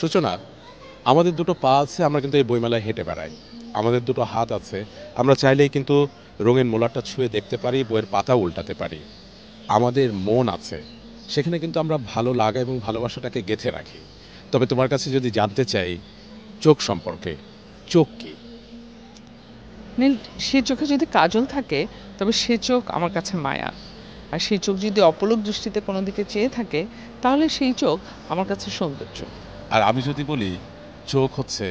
সূচনা আমাদের দুটো পা আছে আমরা কিন্তু এই বইমেলায় হেঁটে বেড়াই আমাদের দুটো হাত আছে আমরা চাইলেই কিন্তু রঙিন মোলাটা ছুঁয়ে দেখতে পারি বইয়ের পাতা উল্টাতে পারি আমাদের মন আছে সেখানে কিন্তু আমরা ভালো লাগা এবং ভালোবাসাটাকে গেঁথে রাখি তবে তোমার কাছে যদি জানতে চাই চোখ সম্পর্কে চোখ কি নীল সে চোখে যদি কাজল থাকে তবে সে চোখ আমার কাছে মায়া আর সেই চোখ যদি অপলক দৃষ্টিতে কোনো দিকে চেয়ে থাকে তাহলে সেই চোখ আমার কাছে সৌন্দর্য আর আমি যদি বলি চোখ হচ্ছে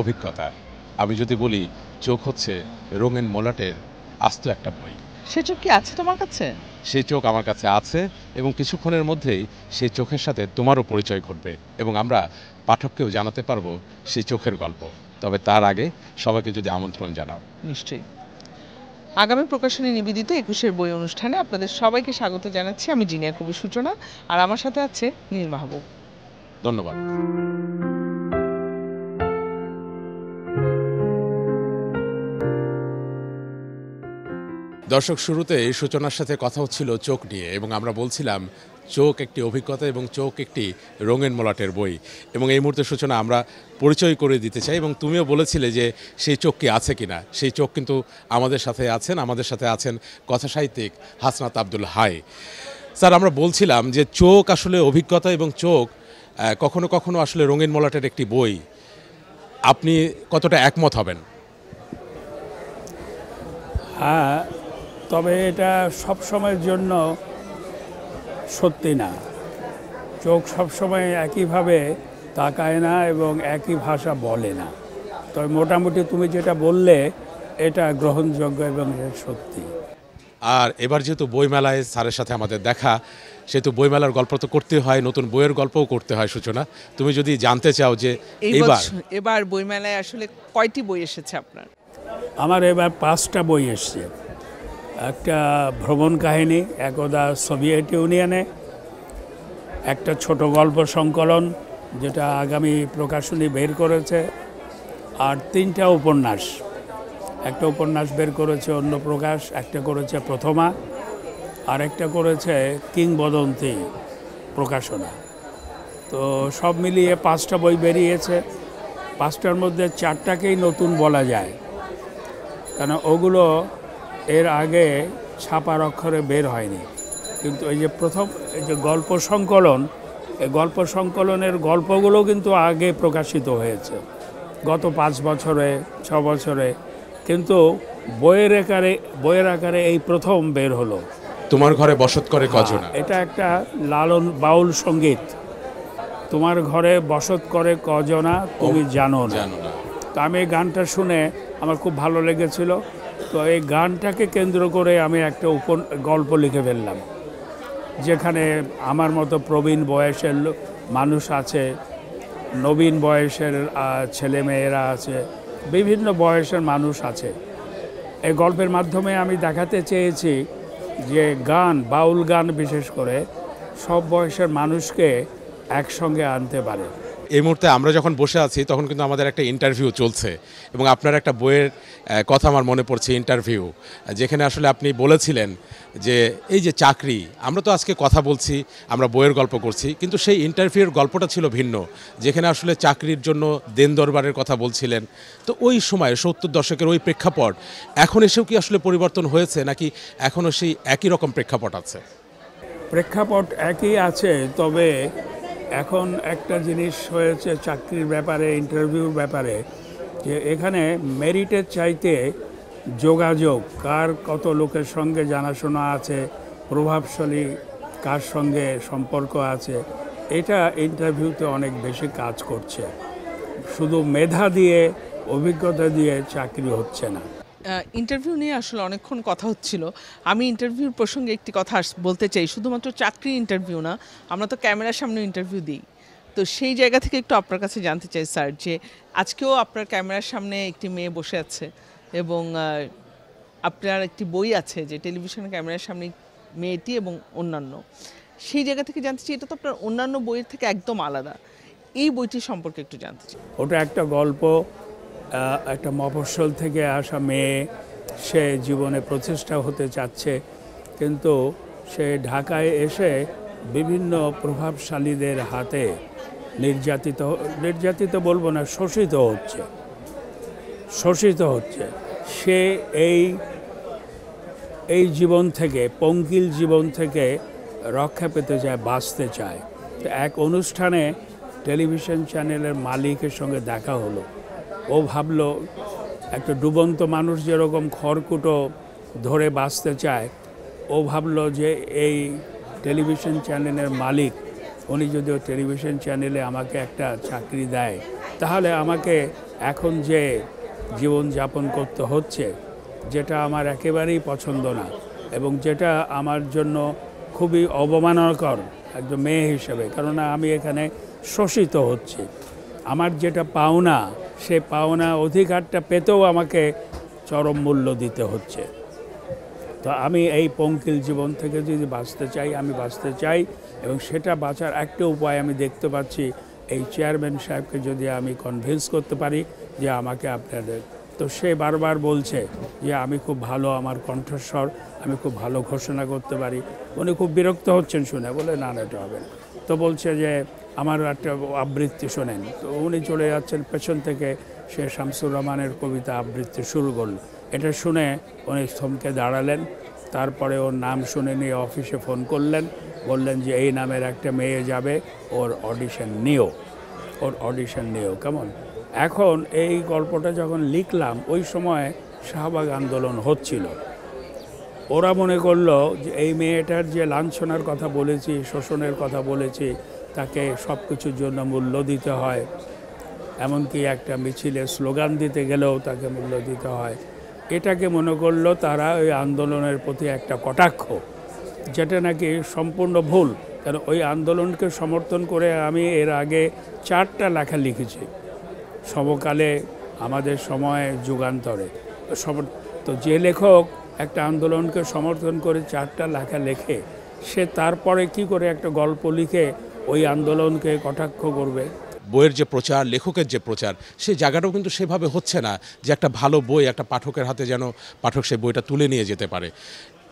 অভিজ্ঞতা আমি যদি বলি চোখ হচ্ছে রঙিন মোলাটের আস্ত একটা বই সে চোখ কি আছে তোমার কাছে সেই চোখ আমার কাছে আছে এবং কিছুক্ষণের মধ্যেই সেই চোখের সাথে তোমারও পরিচয় ঘটবে এবং আমরা পাঠককেও জানাতে পারবো সেই চোখের গল্প তবে তার আগে সবাইকে যদি আমন্ত্রণ জানাও নিশ্চয়ই আগামী প্রকাশনী নিবেদিত একুশের বই অনুষ্ঠানে আপনাদের সবাইকে স্বাগত জানাচ্ছি আমি জিনিয়া কবি সূচনা আর আমার সাথে আছে নীল মাহবুব ধন্যবাদ দর্শক শুরুতে এই সূচনার সাথে কথা হচ্ছিল চোখ নিয়ে এবং আমরা বলছিলাম চোখ একটি অভিজ্ঞতা এবং চোখ একটি রঙেন মলাটের বই এবং এই মুহূর্তে সূচনা আমরা পরিচয় করে দিতে চাই এবং তুমিও বলেছিলে যে সেই চোখ কি আছে কি না সেই চোখ কিন্তু আমাদের সাথে আছেন আমাদের সাথে আছেন কথা সাহিত্যিক হাসনাত আব্দুল হাই স্যার আমরা বলছিলাম যে চোখ আসলে অভিজ্ঞতা এবং চোখ কখনো কখনো আসলে রঙিন মলাটের একটি বই আপনি কতটা একমত হবেন হ্যাঁ তবে এটা সব সময়ের জন্য সত্যি না চোখ সব সময় একইভাবে তাকায় না এবং একই ভাষা বলে না তবে মোটামুটি তুমি যেটা বললে এটা গ্রহণযোগ্য এবং সত্যি আর এবার যেহেতু বইমেলায় স্যারের সাথে আমাদের দেখা সেহেতু বইমেলার গল্প তো করতে হয় নতুন বইয়ের গল্পও করতে হয় সূচনা তুমি যদি জানতে চাও যে এবার এবার বইমেলায় আসলে কয়টি বই এসেছে আপনার আমার এবার পাঁচটা বই এসছে একটা ভ্রমণ কাহিনী একদা সোভিয়েত ইউনিয়নে একটা ছোট গল্প সংকলন যেটা আগামী প্রকাশনী বের করেছে আর তিনটা উপন্যাস একটা উপন্যাস বের করেছে অন্নপ্রকাশ একটা করেছে প্রথমা আর একটা করেছে কিংবদন্তী প্রকাশনা তো সব মিলিয়ে পাঁচটা বই বেরিয়েছে পাঁচটার মধ্যে চারটাকেই নতুন বলা যায় কেন ওগুলো এর আগে ছাপার অক্ষরে বের হয়নি কিন্তু এই যে প্রথম এই যে গল্প সংকলন এই গল্প সংকলনের গল্পগুলো কিন্তু আগে প্রকাশিত হয়েছে গত পাঁচ বছরে ছ বছরে কিন্তু বইয়ের আকারে বইয়ের আকারে এই প্রথম বের হলো তোমার ঘরে বসত করে কজন হ্যাঁ, এটা একটা লালন বাউল সঙ্গীত তোমার ঘরে বসত করে কজনা তুমি জানো না তো আমি এই গানটা শুনে আমার খুব ভালো লেগেছিল তো এই গানটাকে কেন্দ্র করে আমি একটা উপ গল্প লিখে ফেললাম যেখানে আমার মতো প্রবীণ বয়সের মানুষ আছে নবীন বয়সের ছেলেমেয়েরা আছে বিভিন্ন বয়সের মানুষ আছে এই গল্পের মাধ্যমে আমি দেখাতে চেয়েছি যে গান বাউল গান বিশেষ করে সব বয়সের মানুষকে একসঙ্গে আনতে পারে এই মুহূর্তে আমরা যখন বসে আছি তখন কিন্তু আমাদের একটা ইন্টারভিউ চলছে এবং আপনার একটা বইয়ের কথা আমার মনে পড়ছে ইন্টারভিউ যেখানে আসলে আপনি বলেছিলেন যে এই যে চাকরি আমরা তো আজকে কথা বলছি আমরা বইয়ের গল্প করছি কিন্তু সেই ইন্টারভিউর গল্পটা ছিল ভিন্ন যেখানে আসলে চাকরির জন্য দেন দরবারের কথা বলছিলেন তো ওই সময় সত্তর দশকের ওই প্রেক্ষাপট এখন এসেও কি আসলে পরিবর্তন হয়েছে নাকি এখনও সেই একই রকম প্রেক্ষাপট আছে প্রেক্ষাপট একই আছে তবে এখন একটা জিনিস হয়েছে চাকরির ব্যাপারে ইন্টারভিউর ব্যাপারে যে এখানে মেরিটের চাইতে যোগাযোগ কার কত লোকের সঙ্গে জানাশোনা আছে প্রভাবশালী কার সঙ্গে সম্পর্ক আছে এটা ইন্টারভিউতে অনেক বেশি কাজ করছে শুধু মেধা দিয়ে অভিজ্ঞতা দিয়ে চাকরি হচ্ছে না ইন্টারভিউ নিয়ে আসলে অনেকক্ষণ কথা হচ্ছিল আমি ইন্টারভিউর প্রসঙ্গে একটি কথা বলতে চাই শুধুমাত্র চাকরি ইন্টারভিউ না আমরা তো ক্যামেরার সামনে ইন্টারভিউ দিই তো সেই জায়গা থেকে একটু আপনার কাছে জানতে চাই স্যার যে আজকেও আপনার ক্যামেরার সামনে একটি মেয়ে বসে আছে এবং আপনার একটি বই আছে যে টেলিভিশন ক্যামেরার সামনে মেয়েটি এবং অন্যান্য সেই জায়গা থেকে জানতে চাই এটা তো আপনার অন্যান্য বইয়ের থেকে একদম আলাদা এই বইটি সম্পর্কে একটু জানতে চাই ওটা একটা গল্প একটা মফস্বল থেকে আসা মেয়ে সে জীবনে প্রচেষ্টা হতে চাচ্ছে কিন্তু সে ঢাকায় এসে বিভিন্ন প্রভাবশালীদের হাতে নির্যাতিত নির্যাতিত বলবো না শোষিত হচ্ছে শোষিত হচ্ছে সে এই এই জীবন থেকে পঙ্কিল জীবন থেকে রক্ষা পেতে চায় বাঁচতে চায় তো এক অনুষ্ঠানে টেলিভিশন চ্যানেলের মালিকের সঙ্গে দেখা হলো ও ভাবলো একটা ডুবন্ত মানুষ যেরকম খড়কুটো ধরে বাঁচতে চায় ও ভাবলো যে এই টেলিভিশন চ্যানেলের মালিক উনি যদি ওই টেলিভিশন চ্যানেলে আমাকে একটা চাকরি দেয় তাহলে আমাকে এখন যে জীবনযাপন করতে হচ্ছে যেটা আমার একেবারেই পছন্দ না এবং যেটা আমার জন্য খুবই অবমাননাকর একজন মেয়ে হিসেবে কেননা আমি এখানে শোষিত হচ্ছি আমার যেটা পাওনা সে পাওনা অধিকারটা পেতেও আমাকে চরম মূল্য দিতে হচ্ছে তো আমি এই পঙ্কিল জীবন থেকে যদি বাঁচতে চাই আমি বাঁচতে চাই এবং সেটা বাঁচার একটা উপায় আমি দেখতে পাচ্ছি এই চেয়ারম্যান সাহেবকে যদি আমি কনভিন্স করতে পারি যে আমাকে আপনাদের তো সে বারবার বলছে যে আমি খুব ভালো আমার কণ্ঠস্বর আমি খুব ভালো ঘোষণা করতে পারি উনি খুব বিরক্ত হচ্ছেন শুনে বলে না না এটা হবে তো বলছে যে আমার একটা আবৃত্তি শোনেন তো উনি চলে যাচ্ছেন পেছন থেকে সে শামসুর রহমানের কবিতা আবৃত্তি শুরু করল এটা শুনে উনি থমকে দাঁড়ালেন তারপরে ওর নাম শুনে নিয়ে অফিসে ফোন করলেন বললেন যে এই নামের একটা মেয়ে যাবে ওর অডিশন নিও ওর অডিশন নিও কেমন এখন এই গল্পটা যখন লিখলাম ওই সময় শাহবাগ আন্দোলন হচ্ছিল ওরা মনে করলো যে এই মেয়েটার যে লাঞ্ছনার কথা বলেছি শোষণের কথা বলেছি তাকে সব কিছুর জন্য মূল্য দিতে হয় এমনকি একটা মিছিলে স্লোগান দিতে গেলেও তাকে মূল্য দিতে হয় এটাকে মনে করলো তারা ওই আন্দোলনের প্রতি একটা কটাক্ষ যেটা নাকি সম্পূর্ণ ভুল কারণ ওই আন্দোলনকে সমর্থন করে আমি এর আগে চারটা লেখা লিখেছি সমকালে আমাদের সময়ে যুগান্তরে তো যে লেখক একটা আন্দোলনকে সমর্থন করে চারটা লেখা লেখে সে তারপরে কি করে একটা গল্প লিখে ওই আন্দোলনকে কটাক্ষ করবে বইয়ের যে প্রচার লেখকের যে প্রচার সেই জায়গাটাও কিন্তু সেভাবে হচ্ছে না যে একটা ভালো বই একটা পাঠকের হাতে যেন পাঠক সেই বইটা তুলে নিয়ে যেতে পারে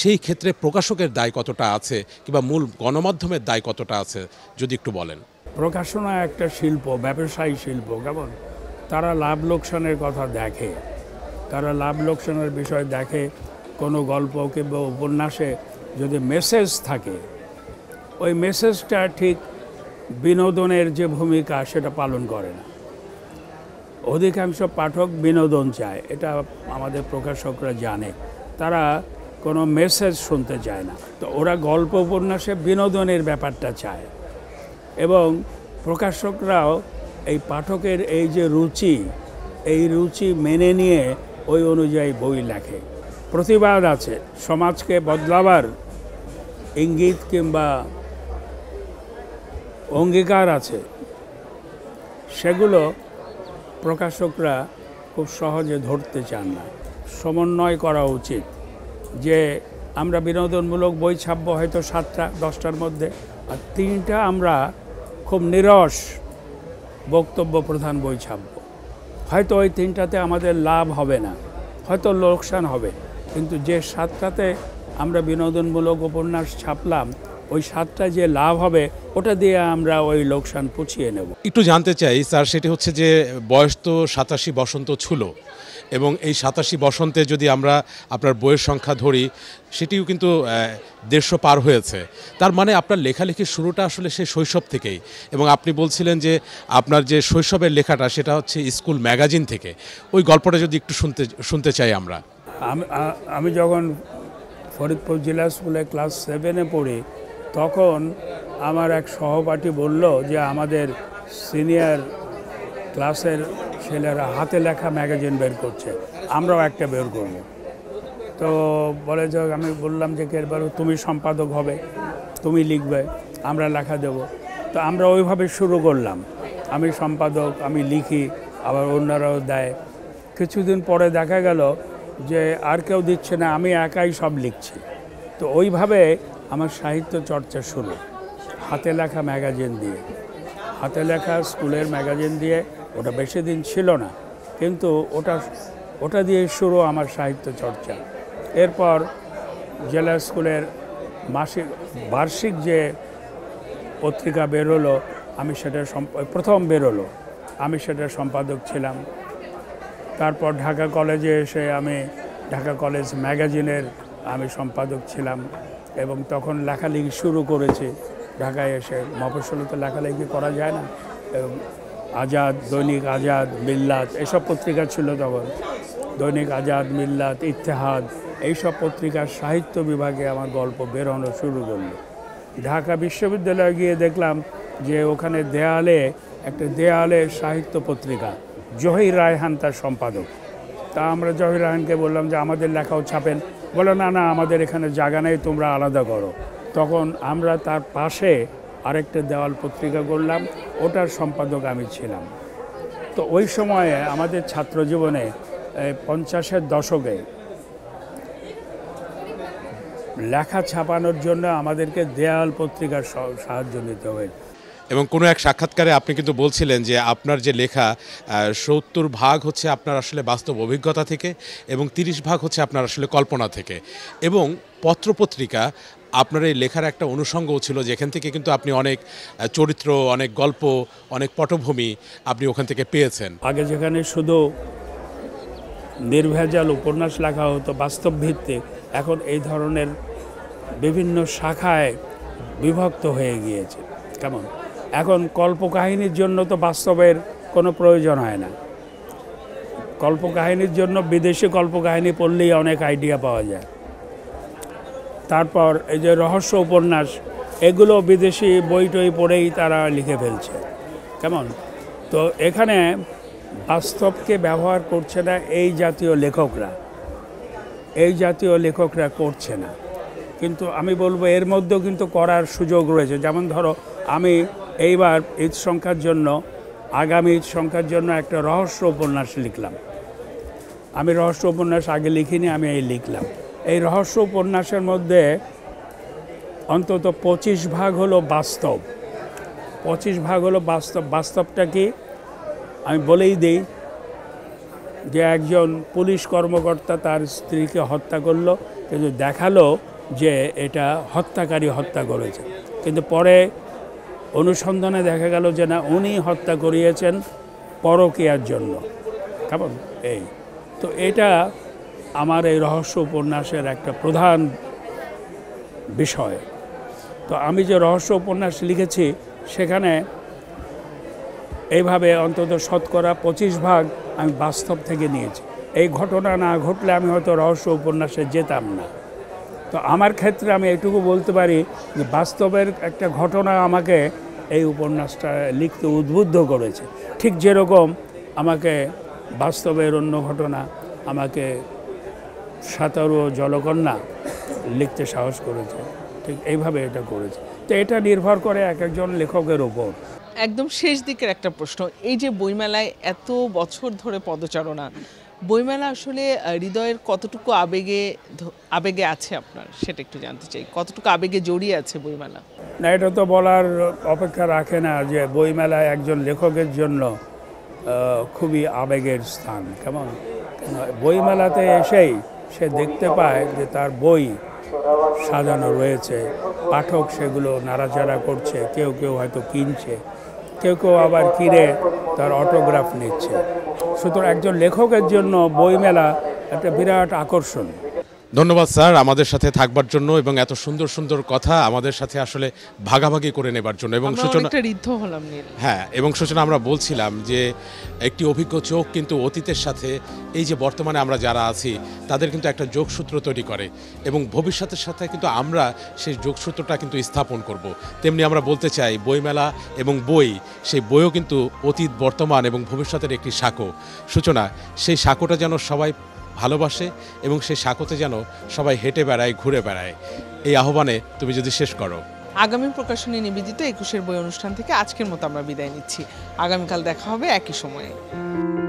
সেই ক্ষেত্রে প্রকাশকের দায় কতটা আছে কিংবা মূল গণমাধ্যমের দায় কতটা আছে যদি একটু বলেন প্রকাশনা একটা শিল্প ব্যবসায়ী শিল্প কেমন তারা লাভ লোকসানের কথা দেখে তারা লাভ লোকসানের বিষয় দেখে কোনো গল্প কিংবা উপন্যাসে যদি মেসেজ থাকে ওই মেসেজটা ঠিক বিনোদনের যে ভূমিকা সেটা পালন করে না অধিকাংশ পাঠক বিনোদন চায় এটা আমাদের প্রকাশকরা জানে তারা কোনো মেসেজ শুনতে চায় না তো ওরা গল্প উপন্যাসে বিনোদনের ব্যাপারটা চায় এবং প্রকাশকরাও এই পাঠকের এই যে রুচি এই রুচি মেনে নিয়ে ওই অনুযায়ী বই লেখে প্রতিবাদ আছে সমাজকে বদলাবার ইঙ্গিত কিংবা অঙ্গীকার আছে সেগুলো প্রকাশকরা খুব সহজে ধরতে চান না সমন্বয় করা উচিত যে আমরা বিনোদনমূলক বই ছাপব হয়তো সাতটা দশটার মধ্যে আর তিনটা আমরা খুব নিরস বক্তব্য প্রধান বই ছাপব হয়তো ওই তিনটাতে আমাদের লাভ হবে না হয়তো লোকসান হবে কিন্তু যে সাতটাতে আমরা বিনোদনমূলক উপন্যাস ছাপলাম ওই স্বাদটা যে লাভ হবে ওটা দিয়ে আমরা ওই লোকসান পুছিয়ে নেব একটু জানতে চাই স্যার সেটি হচ্ছে যে বয়স তো সাতাশি বসন্ত ছিল এবং এই সাতাশি বসন্তে যদি আমরা আপনার বইয়ের সংখ্যা ধরি সেটিও কিন্তু দেড়শো পার হয়েছে তার মানে আপনার লেখালেখির শুরুটা আসলে সেই শৈশব থেকেই এবং আপনি বলছিলেন যে আপনার যে শৈশবের লেখাটা সেটা হচ্ছে স্কুল ম্যাগাজিন থেকে ওই গল্পটা যদি একটু শুনতে শুনতে চাই আমরা আমি যখন ফরিদপুর জেলা স্কুলে ক্লাস সেভেনে পড়ি তখন আমার এক সহপাঠী বলল যে আমাদের সিনিয়র ক্লাসের ছেলেরা হাতে লেখা ম্যাগাজিন বের করছে আমরাও একটা বের করব তো বলে যে আমি বললাম যে এরবার তুমি সম্পাদক হবে তুমি লিখবে আমরা লেখা দেব তো আমরা ওইভাবে শুরু করলাম আমি সম্পাদক আমি লিখি আবার অন্যরাও দেয় কিছুদিন পরে দেখা গেল যে আর কেউ দিচ্ছে না আমি একাই সব লিখছি তো ওইভাবে আমার সাহিত্য চর্চা শুরু হাতে লেখা ম্যাগাজিন দিয়ে হাতে লেখা স্কুলের ম্যাগাজিন দিয়ে ওটা বেশি দিন ছিল না কিন্তু ওটা ওটা দিয়ে শুরু আমার সাহিত্য চর্চা এরপর জেলা স্কুলের মাসিক বার্ষিক যে পত্রিকা বেরোলো আমি সেটা প্রথম বেরোলো আমি সেটা সম্পাদক ছিলাম তারপর ঢাকা কলেজে এসে আমি ঢাকা কলেজ ম্যাগাজিনের আমি সম্পাদক ছিলাম এবং তখন লেখালেখি শুরু করেছি ঢাকায় এসে মফসলে তো লেখালেখি করা যায় না এবং আজাদ দৈনিক আজাদ মিল্লাত এসব পত্রিকা ছিল তখন দৈনিক আজাদ মিল্লাত ইতিহাদ এইসব পত্রিকার সাহিত্য বিভাগে আমার গল্প বেরোনো শুরু করলো ঢাকা বিশ্ববিদ্যালয়ে গিয়ে দেখলাম যে ওখানে দেয়ালে একটা দেয়ালে সাহিত্য পত্রিকা জহির রায়হান তার সম্পাদক তা আমরা জহির রহমানকে বললাম যে আমাদের লেখাও ছাপেন বলে না না আমাদের এখানে জায়গা নেই তোমরা আলাদা করো তখন আমরা তার পাশে আরেকটা দেওয়াল পত্রিকা করলাম ওটার সম্পাদক আমি ছিলাম তো ওই সময়ে আমাদের ছাত্র জীবনে পঞ্চাশের দশকে লেখা ছাপানোর জন্য আমাদেরকে দেয়াল পত্রিকার সাহায্য নিতে হয়েছে এবং কোনো এক সাক্ষাৎকারে আপনি কিন্তু বলছিলেন যে আপনার যে লেখা সত্তর ভাগ হচ্ছে আপনার আসলে বাস্তব অভিজ্ঞতা থেকে এবং তিরিশ ভাগ হচ্ছে আপনার আসলে কল্পনা থেকে এবং পত্রপত্রিকা আপনার এই লেখার একটা অনুষঙ্গও ছিল যেখান থেকে কিন্তু আপনি অনেক চরিত্র অনেক গল্প অনেক পটভূমি আপনি ওখান থেকে পেয়েছেন আগে যেখানে শুধু নির্ভেজাল উপন্যাস লেখা হতো বাস্তব ভিত্তিক এখন এই ধরনের বিভিন্ন শাখায় বিভক্ত হয়ে গিয়েছে কেমন এখন কল্পকাহিনীর জন্য তো বাস্তবের কোনো প্রয়োজন হয় না কল্পকাহিনীর জন্য বিদেশি কল্পকাহিনী পড়লেই অনেক আইডিয়া পাওয়া যায় তারপর এই যে রহস্য উপন্যাস এগুলো বিদেশি বই টই পড়েই তারা লিখে ফেলছে কেমন তো এখানে বাস্তবকে ব্যবহার করছে না এই জাতীয় লেখকরা এই জাতীয় লেখকরা করছে না কিন্তু আমি বলবো এর মধ্যেও কিন্তু করার সুযোগ রয়েছে যেমন ধরো আমি এইবার ঈদ সংখ্যার জন্য আগামী ঈদ সংখ্যার জন্য একটা রহস্য উপন্যাস লিখলাম আমি রহস্য উপন্যাস আগে লিখিনি আমি এই লিখলাম এই রহস্য উপন্যাসের মধ্যে অন্তত পঁচিশ ভাগ হলো বাস্তব পঁচিশ ভাগ হলো বাস্তব বাস্তবটা কি আমি বলেই দিই যে একজন পুলিশ কর্মকর্তা তার স্ত্রীকে হত্যা করলো কিন্তু দেখালো যে এটা হত্যাকারী হত্যা করেছে কিন্তু পরে অনুসন্ধানে দেখা গেল যে না উনি হত্যা করিয়েছেন পরকিয়ার জন্য কেমন এই তো এটা আমার এই রহস্য উপন্যাসের একটা প্রধান বিষয় তো আমি যে রহস্য উপন্যাস লিখেছি সেখানে এইভাবে অন্তত শতকরা পঁচিশ ভাগ আমি বাস্তব থেকে নিয়েছি এই ঘটনা না ঘটলে আমি হয়তো রহস্য উপন্যাসে যেতাম না তো আমার ক্ষেত্রে আমি এটুকু বলতে পারি যে বাস্তবের একটা ঘটনা আমাকে এই উপন্যাসটা লিখতে উদ্বুদ্ধ করেছে ঠিক যেরকম আমাকে বাস্তবের অন্য ঘটনা আমাকে সাঁতার ও জলকন্যা লিখতে সাহস করেছে ঠিক এইভাবে এটা করেছে তো এটা নির্ভর করে এক একজন লেখকের ওপর একদম শেষ দিকের একটা প্রশ্ন এই যে বইমেলায় এত বছর ধরে পদচারণা বইমেলা আসলে হৃদয়ের কতটুকু আবেগে আবেগে আছে আপনার সেটা একটু জানতে চাই কতটুকু আবেগে জড়িয়ে আছে বইমেলা না এটা তো বলার অপেক্ষা রাখে না যে বইমেলা একজন লেখকের জন্য খুবই আবেগের স্থান কেমন বইমেলাতে এসেই সে দেখতে পায় যে তার বই সাজানো রয়েছে পাঠক সেগুলো নাড়াচাড়া করছে কেউ কেউ হয়তো কিনছে কেউ কেউ আবার কিনে তার অটোগ্রাফ নিচ্ছে সুতরাং একজন লেখকের জন্য বইমেলা একটা বিরাট আকর্ষণ ধন্যবাদ স্যার আমাদের সাথে থাকবার জন্য এবং এত সুন্দর সুন্দর কথা আমাদের সাথে আসলে ভাগাভাগি করে নেবার জন্য এবং সূচনা হ্যাঁ এবং সূচনা আমরা বলছিলাম যে একটি অভিজ্ঞ চোখ কিন্তু অতীতের সাথে এই যে বর্তমানে আমরা যারা আছি তাদের কিন্তু একটা যোগসূত্র তৈরি করে এবং ভবিষ্যতের সাথে কিন্তু আমরা সেই যোগসূত্রটা কিন্তু স্থাপন করব। তেমনি আমরা বলতে চাই বইমেলা এবং বই সেই বইও কিন্তু অতীত বর্তমান এবং ভবিষ্যতের একটি সাঁকো সূচনা সেই সাঁকোটা যেন সবাই ভালোবাসে এবং সেই সাঁকোতে যেন সবাই হেঁটে বেড়ায় ঘুরে বেড়ায় এই আহ্বানে তুমি যদি শেষ করো আগামী প্রকাশনী নিবেদিত একুশের বই অনুষ্ঠান থেকে আজকের মতো আমরা বিদায় নিচ্ছি আগামীকাল দেখা হবে একই সময়ে